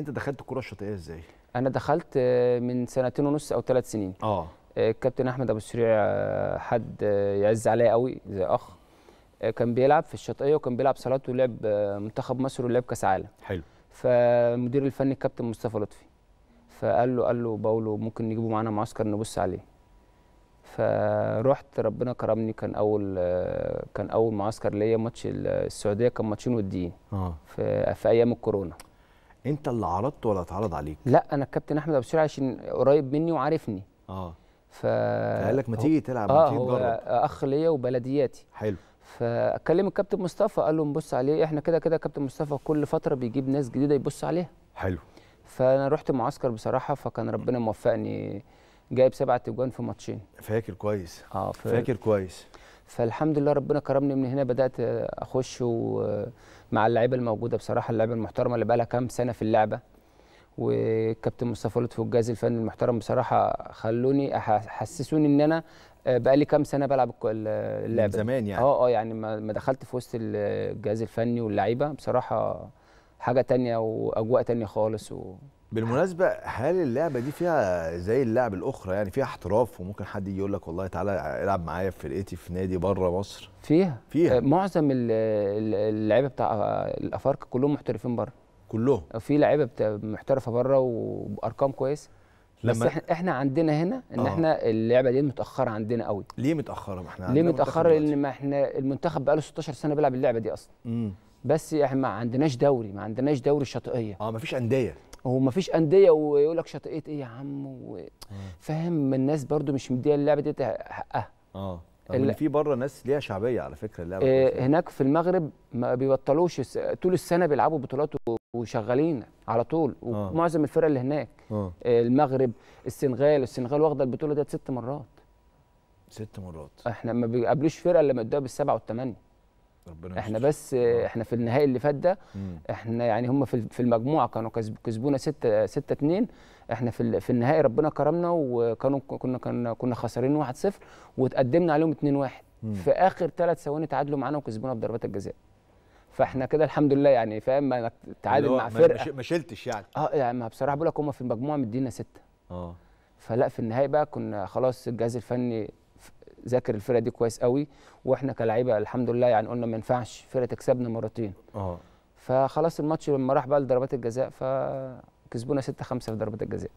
انت دخلت الكره الشاطئيه ازاي انا دخلت آه، من سنتين ونص او ثلاث سنين آه. اه الكابتن احمد ابو السريع آه، حد يعز عليا قوي زي اخ كان بيلعب في الشاطئيه وكان بيلعب صالات ولعب منتخب مصر ولعب كاس عالم حلو فالمدير الفني الكابتن مصطفى لطفي فقال له قال له باولو ممكن نجيبه معانا معسكر نبص عليه فروحت ربنا كرمني كان اول كان اول معسكر ليا ماتش السعوديه كان ماتشين وديين آه. في ايام الكورونا انت اللي عرضته ولا اتعرض عليك لا انا الكابتن احمد ابو سرعه عشان قريب مني وعارفني اه ف قال لك ما تيجي تلعب آه ما تيجي تجرب اخ ليا وبلدياتي حلو فاكلم الكابتن مصطفى قال له نبص عليه احنا كده كده كابتن مصطفى كل فتره بيجيب ناس جديده يبص عليها حلو فانا رحت معسكر بصراحه فكان ربنا موفقني جايب سبعة تجوان في ماتشين فاكر كويس اه فاكر كويس فالحمد لله ربنا كرمني من هنا بدات اخش مع اللعيبه الموجوده بصراحه اللعيبه المحترمه اللي بقى لها كام سنه في اللعبه وكابتن مصطفى لطفي والجهاز الفني المحترم بصراحه خلوني حسسوني ان انا آه، بقى لي كام سنه بلعب اللعبه من زمان يعني اه اه يعني ما دخلت في وسط الجهاز الفني واللعيبه بصراحه حاجه تانية واجواء تانية خالص و... بالمناسبه هل اللعبه دي فيها زي اللعب الاخرى يعني فيها احتراف وممكن حد يجي يقول لك والله تعالى العب معايا في فرقتي في نادي بره مصر فيها فيها آه، معظم اللعيبه بتاع آه، الافارقه كلهم محترفين بره كلهم في لعيبه محترفه بره وبارقام كويسه لما بس احنا احنا عندنا هنا ان آه. احنا اللعبه دي متاخره عندنا قوي ليه متاخره ما احنا ليه متاخره لان ما احنا المنتخب بقاله 16 سنه بيلعب اللعبه دي اصلا امم بس احنا ما عندناش دوري ما عندناش دوري الشاطئيه اه ما فيش انديه هو ما فيش انديه ويقول لك شاطئيه ايه يا عم آه. فاهم الناس برضو مش مديه اللعبه دي حقها اه اللي في بره ناس ليها شعبيه على فكره اللعبه إيه هناك في المغرب ما بيبطلوش طول السنه بيلعبوا بطولات وشغالين على طول آه. ومعظم الفرق اللي هناك آه. آه. المغرب السنغال السنغال واخده البطوله ديت ست مرات ست مرات احنا ما بيقابلوش فرقه الا مدوها بالسبعه والثمانيه ربنا احنا بس آه. احنا في النهائي اللي فات ده احنا يعني هم في المجموعه كانوا كسبونا 6 6 2 احنا في في النهائي ربنا كرمنا وكانوا كنا كنا كنا خسرين 1-0 وتقدمنا عليهم 2-1 في اخر ثلاث ثواني تعادلوا معانا وكسبونا بضربات الجزاء فاحنا كده الحمد لله يعني فاهم ما تعادل مع فرقه ما شلتش يعني اه يعني ما بصراحه بقول لك هم في المجموعه مدينا سته اه فلا في النهايه بقى كنا خلاص الجهاز الفني ذاكر الفرقه دي كويس قوي واحنا كلاعيبه الحمد لله يعني قلنا ما ينفعش فرقه تكسبنا مرتين اه فخلاص الماتش لما راح بقى لضربات الجزاء فكسبونا 6 5 في ضربات الجزاء